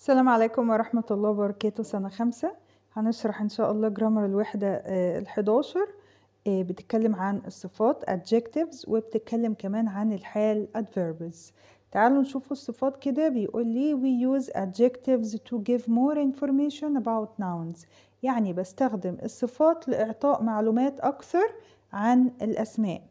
السلام عليكم ورحمة الله وبركاته سنة خمسة هنشرح إن شاء الله جرامر الوحدة آه، الحداشر آه، بتتكلم عن الصفات adjectives وبتتكلم كمان عن الحال adverbs تعالوا نشوف الصفات كده بيقول لي we use adjectives to give more information about nouns يعني بستخدم الصفات لإعطاء معلومات أكثر عن الأسماء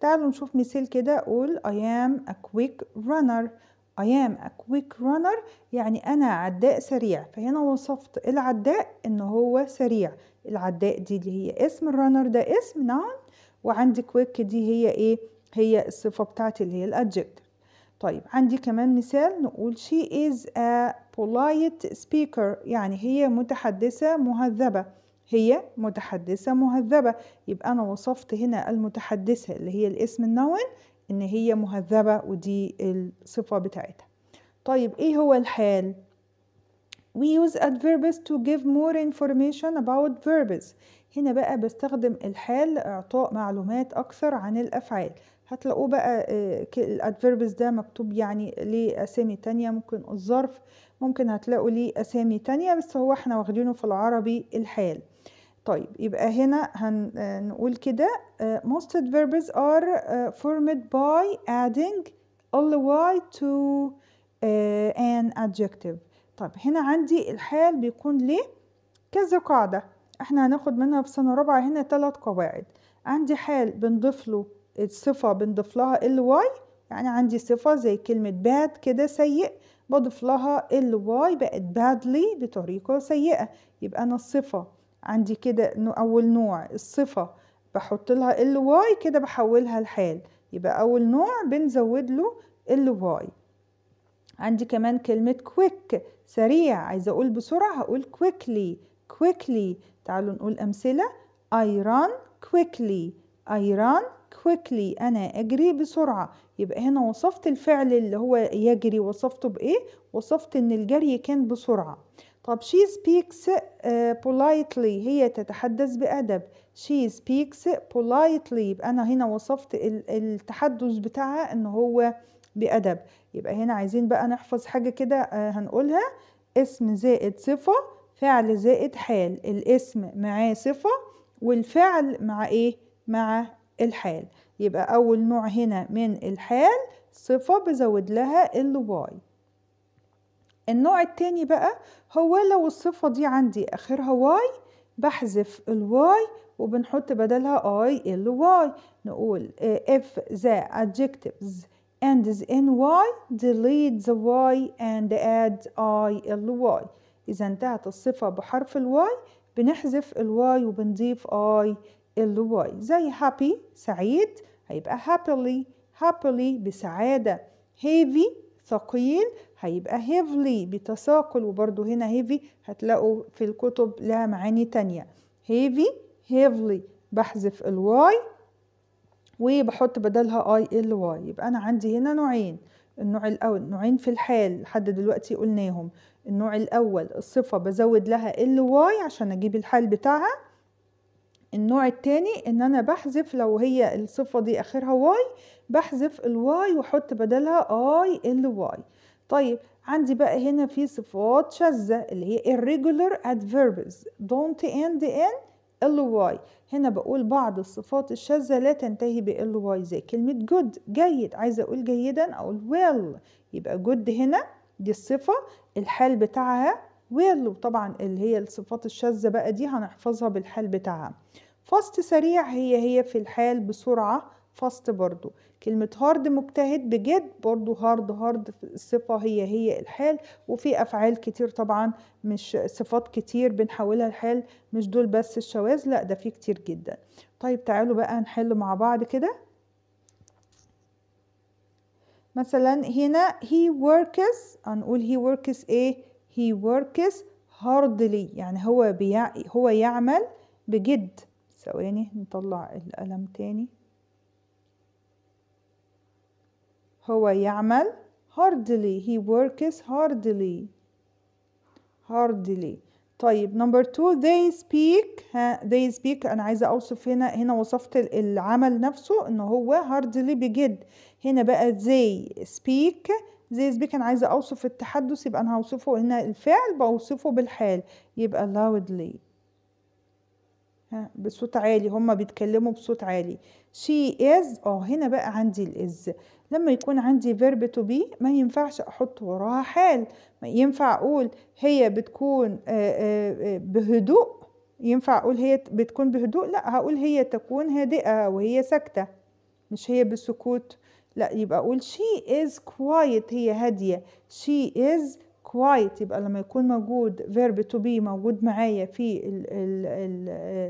تعالوا نشوف مثال كده قول I am a quick runner I am a quick runner يعني أنا عداء سريع فهنا وصفت العداء إن هو سريع العداء دي اللي هي اسم الرنر ده اسم نعم وعندي quick دي هي إيه هي الصفة بتاعتي اللي هي الأدجكت طيب عندي كمان مثال نقول she is a polite speaker يعني هي متحدثة مهذبة هي متحدثة مهذبة يبقى أنا وصفت هنا المتحدثة اللي هي الاسم النون ان هي مهذبه ودي الصفه بتاعتها طيب ايه هو الحال we use adverbs to give more information about verbs هنا بقى بستخدم الحال لإعطاء معلومات أكثر عن الأفعال هتلاقوه بقى آه، الادفيربس ده مكتوب يعني ليه أسامي تانية ممكن الظرف ممكن هتلاقوا ليه أسامي تانية بس هو احنا واخدينه في العربي الحال طيب يبقى هنا هنقول آه، كده آه، most adverbs are آه، formed by adding ly to an adjective طيب هنا عندي الحال بيكون ليه كذا قاعدة احنا هناخد منها في سنة رابعة هنا ثلاث قواعد عندي حال بنضيف له الصفة بنضيف لها ly يعني عندي صفة زي كلمة bad كده سيء بضيف لها ly بقت badly بطريقة سيئة يبقى أنا الصفة عندي كده أول نوع الصفة بحط لها ال واي كده بحولها لحال يبقى أول نوع بنزود له ال واي عندي كمان كلمة كويك سريع عايزة أقول بسرعة هقول كويكلي كويكلي تعالوا نقول أمثلة I run quickly I run quickly أنا أجري بسرعة يبقى هنا وصفت الفعل اللي هو يجري وصفته بإيه؟ وصفت إن الجري كان بسرعة طب she speaks uh, politely هي تتحدث بأدب she speaks politely يبقى أنا هنا وصفت التحدث بتاعها إن هو بأدب يبقى هنا عايزين بقى نحفظ حاجة كده آه، هنقولها اسم زائد صفة فعل زائد حال الاسم معاه صفة والفعل مع ايه؟ مع الحال يبقى أول نوع هنا من الحال صفة بزود لها الواي النوع التاني بقى هو لو الصفة دي عندي آخرها واي بحذف الواي وبنحط بدلها اي ال واي نقول آه، if the adjectives ends in y delete the y and add i ال واي إذا انتهت الصفة بحرف الواي بنحذف الواي وبنضيف اي ال واي زي happy سعيد هيبقى happily happily بسعادة heavy ثقيل هيبقى heavily بتساقل وبرده هنا heavy هتلاقوا في الكتب لها معاني تانية heavy heavily بحذف الواي وبحط بدلها اي ال واي يبقى انا عندي هنا نوعين النوع الاول نوعين في الحال لحد دلوقتي قلناهم النوع الاول الصفه بزود لها ال واي عشان اجيب الحال بتاعها النوع الثاني ان انا بحذف لو هي الصفه دي اخرها واي بحذف الواي واحط بدلها اي ال واي طيب عندي بقى هنا في صفات شاذة اللي هي irregular adverbs don't end in ly هنا بقول بعض الصفات الشاذة لا تنتهي ب ly زي كلمة good جيد عايزة أقول جيدا أقول well يبقى good هنا دي الصفة الحال بتاعها well وطبعا اللي هي الصفات الشاذة بقى دي هنحفظها بالحال بتاعها fast سريع هي هي في الحال بسرعة فاست برضو كلمة هارد مجتهد بجد برضو هارد هارد صفة هي هي الحال وفي أفعال كتير طبعا مش صفات كتير بنحولها الحال مش دول بس الشواذ لا ده في كتير جدا طيب تعالوا بقى نحل مع بعض كده مثلا هنا he works هنقول he works ايه he works hardly يعني هو بيع هو يعمل بجد ثواني نطلع القلم تاني هو يعمل hardly he works hardly hardly طيب نمبر 2 they speak ها they speak انا عايزه اوصف هنا هنا وصفت العمل نفسه ان هو hardly بجد هنا بقى they speak they speak انا عايزه اوصف التحدث يبقى انا هوصفه هنا الفعل بوصفه بالحال يبقى loudly بصوت عالي هما بيتكلموا بصوت عالي she is اه هنا بقى عندي الاز لما يكون عندي فيرب تو بي ما ينفعش احط وراها حال ما ينفع اقول هي بتكون آه، آه، آه، بهدوء ينفع اقول هي بتكون بهدوء لا هقول هي تكون هادئه وهي ساكته مش هي بالسكوت لا يبقى اقول she is quiet هي هاديه she is quite يبقى لما يكون موجود verb to be موجود معايا في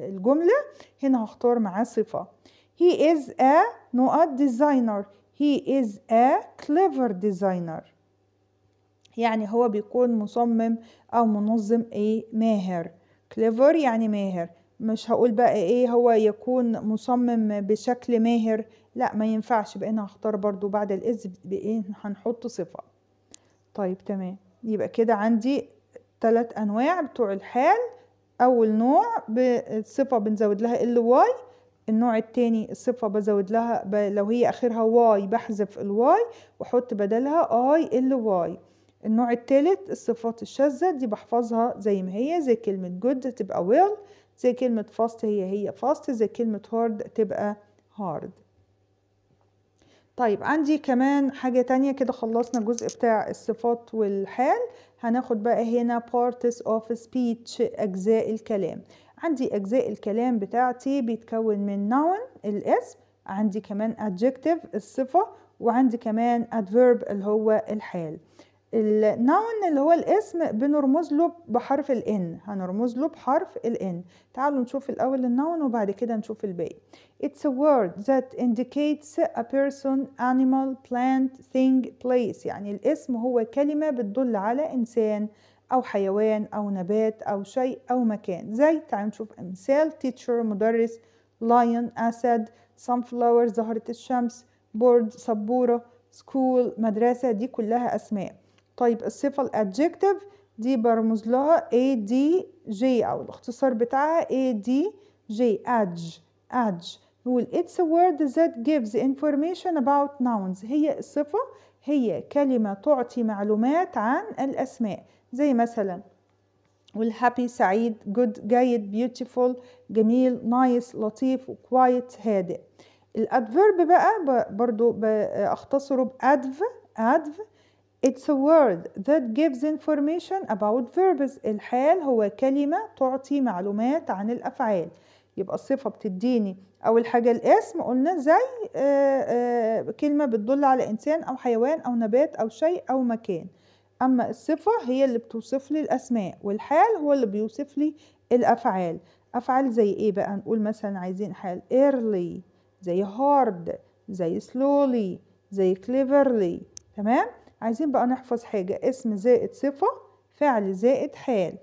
الجملة هنا هختار معاه صفة he is a نقط designer he is a clever designer يعني هو بيكون مصمم أو منظم إيه ماهر clever يعني ماهر مش هقول بقى ايه هو يكون مصمم بشكل ماهر لا ما ينفعش بقى انا هختار برضو بعد الاذ بايه هنحط صفة طيب تمام يبقى كده عندي ثلاث انواع بتوع الحال اول نوع بصفه بنزود لها ال واي النوع التاني الصفة بزود لها ب... لو هي آخرها واي بحذف الواي وأحط بدلها اي ال واي النوع التالت الصفات الشاذة دي بحفظها زي ما هي زي كلمة جود تبقى ويل زي كلمة فاست هي هي فاست زي كلمة هارد تبقى هارد طيب عندي كمان حاجة تانية كده خلصنا الجزء بتاع الصفات والحال هناخد بقى هنا parts of speech أجزاء الكلام عندي أجزاء الكلام بتاعتي بيتكون من noun الاسم عندي كمان adjective الصفة وعندي كمان adverb اللي هو الحال الناون اللي هو الاسم بنرمز له بحرف الان هنرمز له بحرف الان تعالوا نشوف الاول الناون وبعد كده نشوف الباقي it's a word that indicates a person animal plant thing place يعني الاسم هو كلمة بتدل على انسان او حيوان او نبات او شيء او مكان زي تعالوا نشوف امثال teacher مدرس lion اسد sunflower زهرة الشمس board سبورة school مدرسة دي كلها اسماء طيب الصفة الادجكتيف دي برمز لها A D J أو الاختصار بتاعها A D J adj adj نقول it's a word that gives information about nouns هي الصفة هي كلمة تعطي معلومات عن الأسماء زي مثلا والهابي سعيد جود جيد بيوتيفول جميل نايس لطيف وكوايت هادئ الادفيرب بقى برضو بأختصره بأدف أدف It's a word that gives information about verbs الحال هو كلمة تعطي معلومات عن الأفعال يبقى الصفة بتديني أول حاجة الاسم قلنا زي آه، آه، كلمة بتدل على إنسان أو حيوان أو نبات أو شيء أو مكان أما الصفة هي اللي بتوصف لي الأسماء والحال هو اللي بيوصف لي الأفعال أفعال زي إيه بقى نقول مثلا عايزين حال early زي hard زي slowly زي cleverly تمام؟ عايزين بقى نحفظ حاجة اسم زائد صفة فعل زائد حال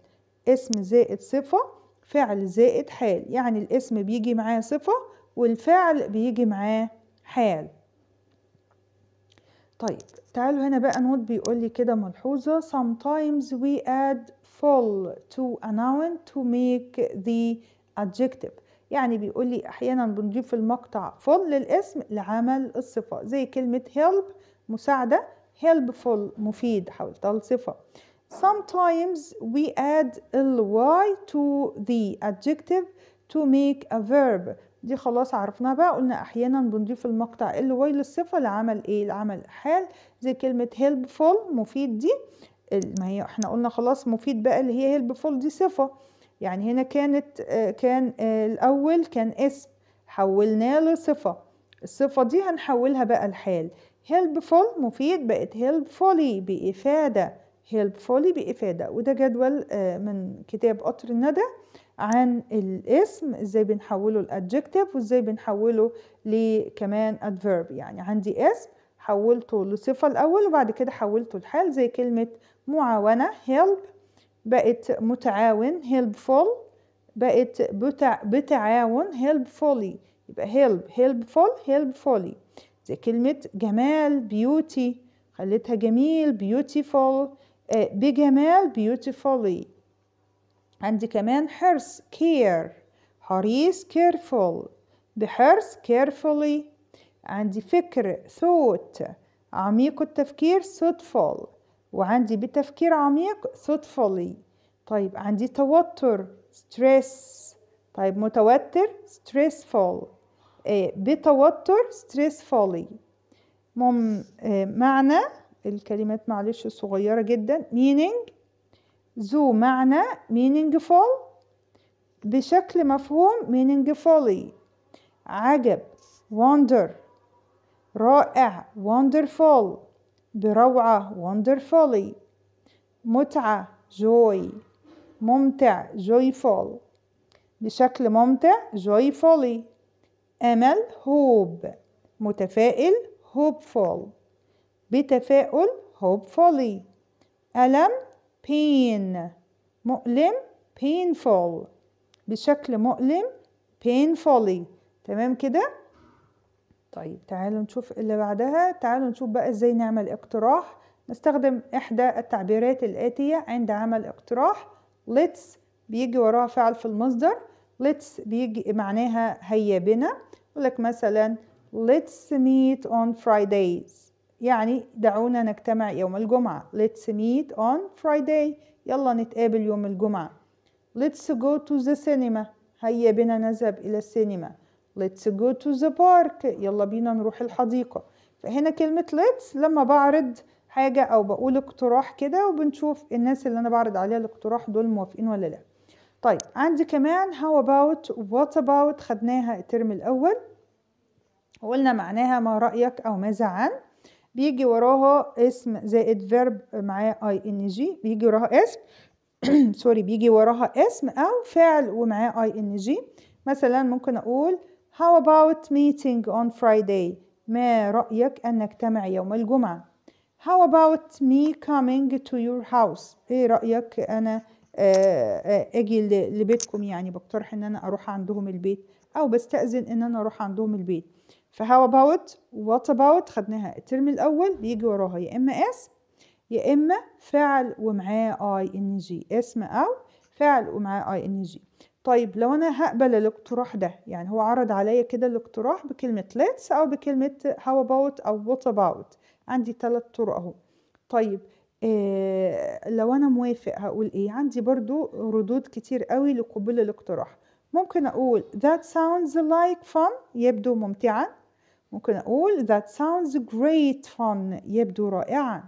اسم زائد صفة فعل زائد حال يعني الاسم بيجي معاه صفة والفعل بيجي معاه حال طيب تعالوا هنا بقى نوت بيقول لي كده ملحوظة sometimes we add full to a noun to make the adjective يعني بيقول لي أحيانا بنضيف المقطع full للاسم لعمل الصفة زي كلمة help مساعدة helpful مفيد حاولت صفة sometimes we add ly to the adjective to make a verb دي خلاص عرفناها بقى قلنا احيانا بنضيف المقطع ly للصفه لعمل ايه لعمل حال زي كلمه helpful مفيد دي ما هي احنا قلنا خلاص مفيد بقى اللي هي helpful دي صفه يعني هنا كانت كان الاول كان اسم حولناه لصفه الصفه دي هنحولها بقى لحال helpful مفيد بقت helpfully بإفادة helpfully بإفادة وده جدول آه، من كتاب قطر الندى عن الاسم ازاي بنحوله لادجكتيف وازاي بنحوله لكمان adverb يعني عندي اسم حولته لصفة الأول وبعد كده حولته لحال زي كلمة معاونة help بقت متعاون helpful بقت بتع... بتعاون helpfully يبقى help helpful helpfully زي كلمة جمال بيوتي خليتها جميل بيوتيفول آه، بجمال بيوتيفولي عندي كمان حرص care حريص careful بحرص carefully عندي فكر thought عميق التفكير thoughtful وعندي بتفكير عميق thoughtfully طيب عندي توتر stress طيب متوتر stressful بتوتر stressfully مم معنى الكلمات معلش صغيرة جدا meaning ذو معنى meaningful بشكل مفهوم meaningfully عجب wonder رائع wonderful بروعة wonderfully متعة joy ممتع joyful بشكل ممتع joyfully أمل هوب متفائل hopeful بتفاؤل hopefully ألم pain مؤلم painful بشكل مؤلم painfully تمام كده طيب تعالوا نشوف اللي بعدها تعالوا نشوف بقى ازاي نعمل اقتراح نستخدم احدى التعبيرات الاتية عند عمل اقتراح let's بيجي وراها فعل في المصدر let's بيجي معناها هيا بنا يقول لك مثلا let's meet on Fridays يعني دعونا نجتمع يوم الجمعة let's meet on Friday يلا نتقابل يوم الجمعة let's go to the cinema هيا بنا نذهب إلى السينما let's go to the park يلا بينا نروح الحديقة فهنا كلمة let's لما بعرض حاجة أو بقول اقتراح كده وبنشوف الناس اللي أنا بعرض عليها الاقتراح دول موافقين ولا لأ طيب عندي كمان how about what about خدناها الترم الأول وقلنا معناها ما رأيك أو ماذا عن بيجي وراها اسم زائد verb معاه اي جي بيجي وراها اسم سوري بيجي وراها اسم أو فعل ومعاه اي جي مثلا ممكن أقول how about meeting on Friday ما رأيك أن نجتمع يوم الجمعة how about me coming to your house ايه رأيك أنا آه، آه، اجي لبيتكم يعني بقترح ان انا اروح عندهم البيت او بستأذن ان انا اروح عندهم البيت فهاو اباوت وات اباوت خدناها الترم الاول بيجي وراها يا اما اس يا اما فعل ومعاه اي ان جي اسم او فعل ومعاه اي ان جي طيب لو انا هقبل الاقتراح ده يعني هو عرض عليا كده الاقتراح بكلمه ليتس او بكلمه هاو اباوت او وات اباوت عندي ثلاث طرق اهو طيب آه، لو أنا موافق هقول إيه، عندي برضو ردود كتير أوي لقبول الاقتراح، ممكن أقول that sounds like fun يبدو ممتعًا، ممكن أقول that sounds great fun يبدو رائعًا،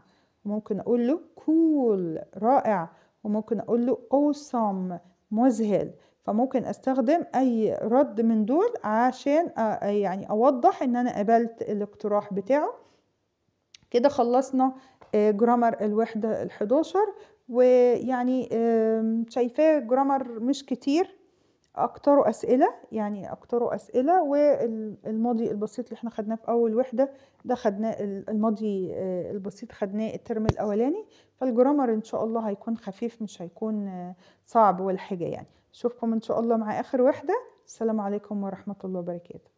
ممكن أقول له cool رائع، وممكن أقول له awesome مذهل، فممكن أستخدم أي رد من دول عشان يعني أوضح إن أنا قبلت الاقتراح بتاعه، كده خلصنا آه، جرامر الوحدة الحداشر ويعني شايفاه جرامر مش كتير اكتره اسئله يعني اكتره اسئله والماضي البسيط اللي احنا خدناه في اول وحده ده خدناه الماضي آه، البسيط خدناه الترم الاولاني فالجرامر ان شاء الله هيكون خفيف مش هيكون آه، صعب ولا حاجه يعني اشوفكم ان شاء الله مع اخر وحده السلام عليكم ورحمه الله وبركاته